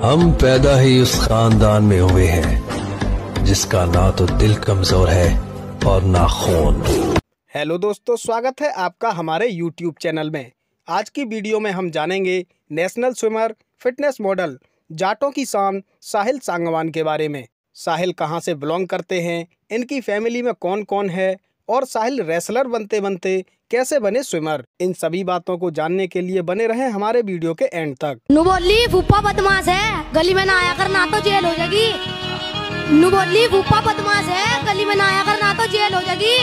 हम पैदा ही उस खानदान में हुए हैं जिसका ना तो दिल कमजोर है और ना खून हेलो दोस्तों स्वागत है आपका हमारे यूट्यूब चैनल में आज की वीडियो में हम जानेंगे नेशनल स्विमर फिटनेस मॉडल जाटों की शान साहिल सांगवान के बारे में साहिल कहाँ से बिलोंग करते हैं इनकी फैमिली में कौन कौन है और साहिल रेसलर बनते बनते कैसे बने स्विमर इन सभी बातों को जानने के लिए बने रहे हमारे वीडियो के एंड तक नुबोली बोली फूफा बदमाश है गली में ना आया ना तो जेल हो जाएगी नुबोली फूफा बदमाश है गली में ना आया ना तो जेल हो जाएगी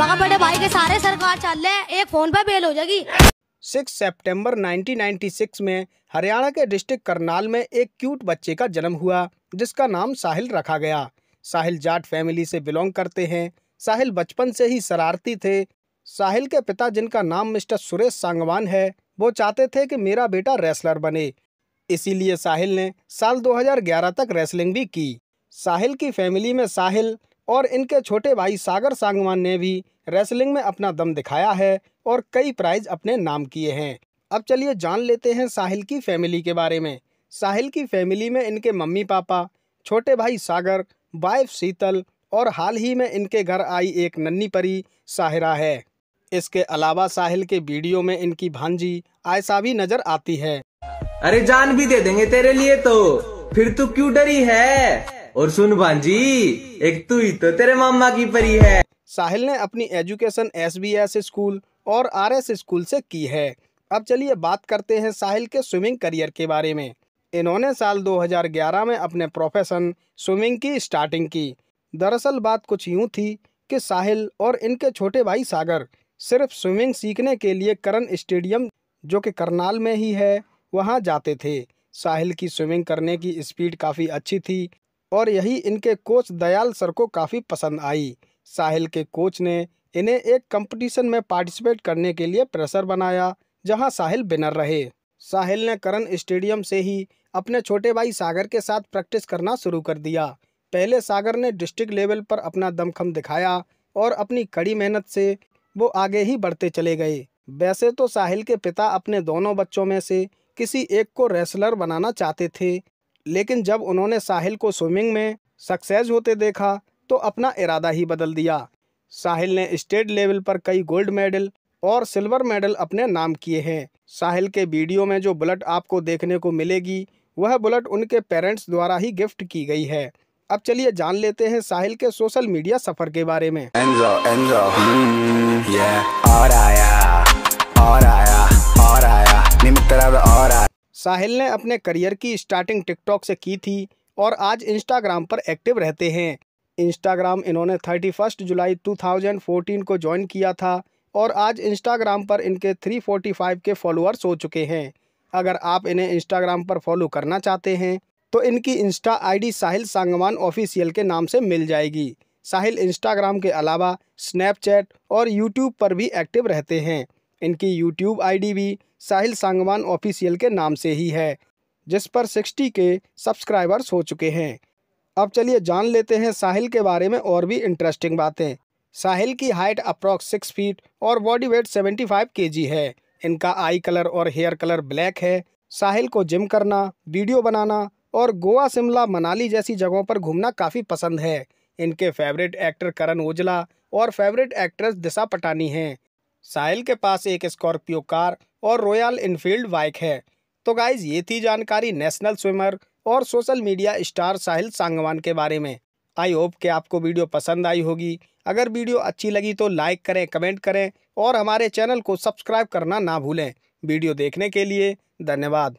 मगर बड़े भाई के सारे सरकार चल रहे एक फोन पे बेल हो जाएगी सिक्स सेप्टेम्बर नाइनटीन में हरियाणा के डिस्ट्रिक्ट करनाल में एक क्यूट बच्चे का जन्म हुआ जिसका नाम साहिल रखा गया साहिल जाट फैमिली से बिलोंग करते हैं साहिल बचपन से ही शरारती थे साहिल के पिता जिनका नाम मिस्टर सुरेश सांगवान है वो चाहते थे कि मेरा बेटा रेसलर बने इसीलिए साहिल ने साल 2011 तक रेसलिंग भी की साहिल की फैमिली में साहिल और इनके छोटे भाई सागर सांगवान ने भी रेसलिंग में अपना दम दिखाया है और कई प्राइज अपने नाम किए हैं अब चलिए जान लेते हैं साहिल की फैमिली के बारे में साहिल की फैमिली में इनके मम्मी पापा छोटे भाई सागर वाइफ शीतल और हाल ही में इनके घर आई एक नन्नी परी साहिरा है इसके अलावा साहिल के वीडियो में इनकी भांजी आयसा भी नजर आती है अरे जान भी दे देंगे तेरे लिए तो फिर तू क्यों डरी है और सुन भांजी एक तू ही तो तेरे मामा की परी है साहिल ने अपनी एजुकेशन एस स्कूल और आर स्कूल से की है अब चलिए बात करते हैं साहिल के स्विमिंग करियर के बारे में इन्होंने साल 2011 में अपने प्रोफेशन स्विमिंग की स्टार्टिंग की दरअसल बात कुछ यूं थी कि साहिल और इनके छोटे भाई सागर सिर्फ स्विमिंग सीखने के लिए करण स्टेडियम जो कि करनाल में ही है वहां जाते थे साहिल की स्विमिंग करने की स्पीड काफ़ी अच्छी थी और यही इनके कोच दयाल सर को काफ़ी पसंद आई साहिल के कोच ने इन्हें एक कंपटीशन में पार्टिसिपेट करने के लिए प्रेशर बनाया जहां साहिल बिनर रहे साहिल ने करण स्टेडियम से ही अपने छोटे भाई सागर के साथ प्रैक्टिस करना शुरू कर दिया पहले सागर ने डिस्ट्रिक्ट लेवल पर अपना दमखम दिखाया और अपनी कड़ी मेहनत से वो आगे ही बढ़ते चले गए वैसे तो साहिल के पिता अपने दोनों बच्चों में से किसी एक को रेसलर बनाना चाहते थे लेकिन जब उन्होंने साहिल को स्विमिंग में सक्सेस होते देखा तो अपना इरादा ही बदल दिया साहिल ने स्टेट लेवल पर कई गोल्ड मेडल और सिल्वर मेडल अपने नाम किए हैं साहिल के वीडियो में जो बुलेट आपको देखने को मिलेगी वह बुलेट उनके पेरेंट्स द्वारा ही गिफ्ट की गई है अब चलिए जान लेते हैं साहिल के सोशल मीडिया सफर के बारे में एंजो, एंजो, hmm, साहिल ने अपने करियर की स्टार्टिंग टिकटॉक से की थी और आज इंस्टाग्राम पर एक्टिव रहते हैं इंस्टाग्राम इन्होंने 31 जुलाई 2014 को ज्वाइन किया था और आज इंस्टाग्राम पर इनके 345 के फॉलोअर्स हो चुके हैं अगर आप इन्हें इंस्टाग्राम पर फॉलो करना चाहते हैं तो इनकी insta ID Sahil Sangwan official के नाम से मिल जाएगी साहिल इंस्टाग्राम के अलावा स्नैपचैट और यूट्यूब पर भी एक्टिव रहते हैं इनकी यूट्यूब आईडी भी साहिल सांगवान ऑफिशियल के नाम से ही है जिस पर सिक्सटी के सब्सक्राइबर्स हो चुके हैं अब चलिए जान लेते हैं साहिल के बारे में और भी इंटरेस्टिंग बातें साहिल की हाइट अप्रॉक्स सिक्स फीट और body weight seventy five K G है इनका आई कलर और हेयर कलर ब्लैक है साहिल को जिम करना वीडियो बनाना और गोवा शिमला मनाली जैसी जगहों पर घूमना काफ़ी पसंद है इनके फेवरेट एक्टर करण ओजला और फेवरेट एक्ट्रेस दिशा पटानी हैं साहिल के पास एक स्कॉर्पियो कार और रॉयल इनफील्ड बाइक है तो गाइज ये थी जानकारी नेशनल स्विमर और social media star Sahil Sangwan के बारे में आई होप कि आपको वीडियो पसंद आई होगी अगर वीडियो अच्छी लगी तो लाइक करें कमेंट करें और हमारे चैनल को सब्सक्राइब करना ना भूलें वीडियो देखने के लिए धन्यवाद